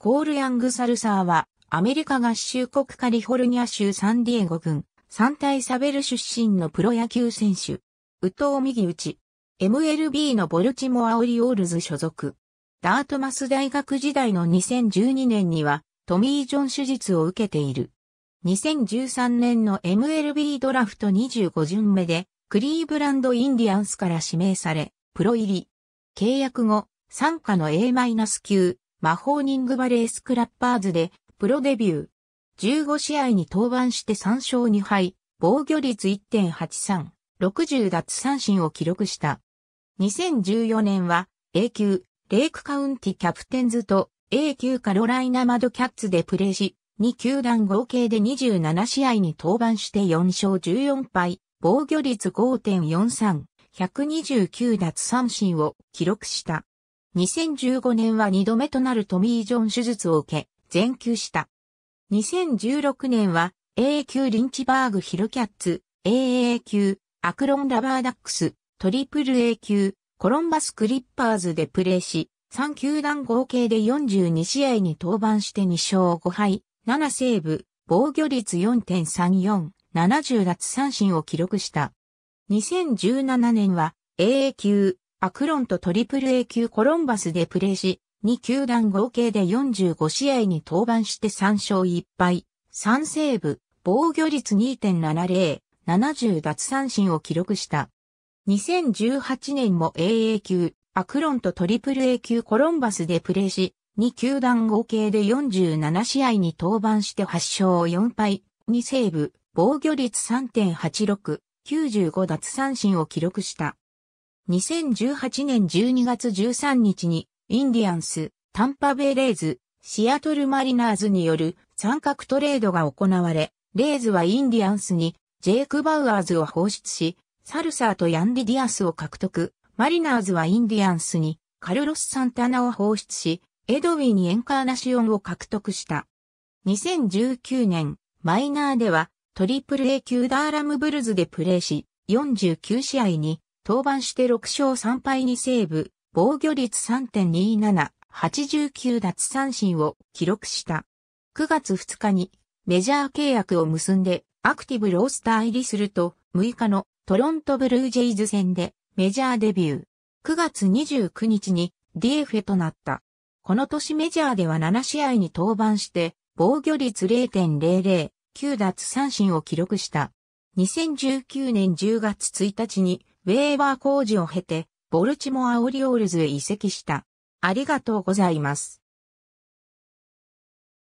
コール・ヤング・サルサーは、アメリカ合衆国カリフォルニア州サンディエゴ郡、サンタイサベル出身のプロ野球選手。ウト藤右打ち。MLB のボルチモアオリオールズ所属。ダートマス大学時代の2012年には、トミー・ジョン手術を受けている。2013年の MLB ドラフト25巡目で、クリーブランド・インディアンスから指名され、プロ入り。契約後、参加の A- 級、マホーニングバレースクラッパーズでプロデビュー。15試合に登板して3勝2敗、防御率1.83、60奪三振を記録した。2014年は A 級、レイクカウンティキャプテンズと A 級カロライナマドキャッツでプレーし、2球団合計で27試合に登板して4勝14敗、防御率5.43、129奪三振を記録した。2015年は2度目となるトミー・ジョン手術を受け、全休した。2016年は AA 級リンチバーグ・ヒルキャッツ、AAA 級、アクロン・ラバーダックス、トリプル A 級、コロンバス・クリッパーズでプレーし、3球団合計で42試合に登板して2勝5敗、7セーブ、防御率4.34、70奪三振を記録した。2017年は AA 級アクロンとトリプル A 級コロンバスでプレーし、2球団合計で45試合に登板して3勝1敗、3セーブ、防御率2.70、70奪三振を記録した。2018年も AA 級、アクロンとトリプル A 級コロンバスでプレーし、2球団合計で47試合に登板して8勝4敗、2セーブ、防御率3.86、95奪三振を記録した。2018年12月13日に、インディアンス、タンパベレーズ、シアトルマリナーズによる三角トレードが行われ、レーズはインディアンスにジェイク・バウアーズを放出し、サルサーとヤンディ・ディアスを獲得。マリナーズはインディアンスにカルロス・サンタナを放出し、エドウィーにエンカーナシオンを獲得した。2019年、マイナーではトリプル A 級ダーラムブルズでプレーし、49試合に登板して6勝3敗にセーブ、防御率3.27、89奪三振を記録した。9月2日にメジャー契約を結んでアクティブロースター入りすると6日のトロントブルージェイズ戦でメジャーデビュー。9月29日に d f となった。この年メジャーでは7試合に登板して防御率0.00、9奪三振を記録した。2019年10月1日にウェーバー工事を経て、ボルチモアオリオールズへ移籍した。ありがとうございます。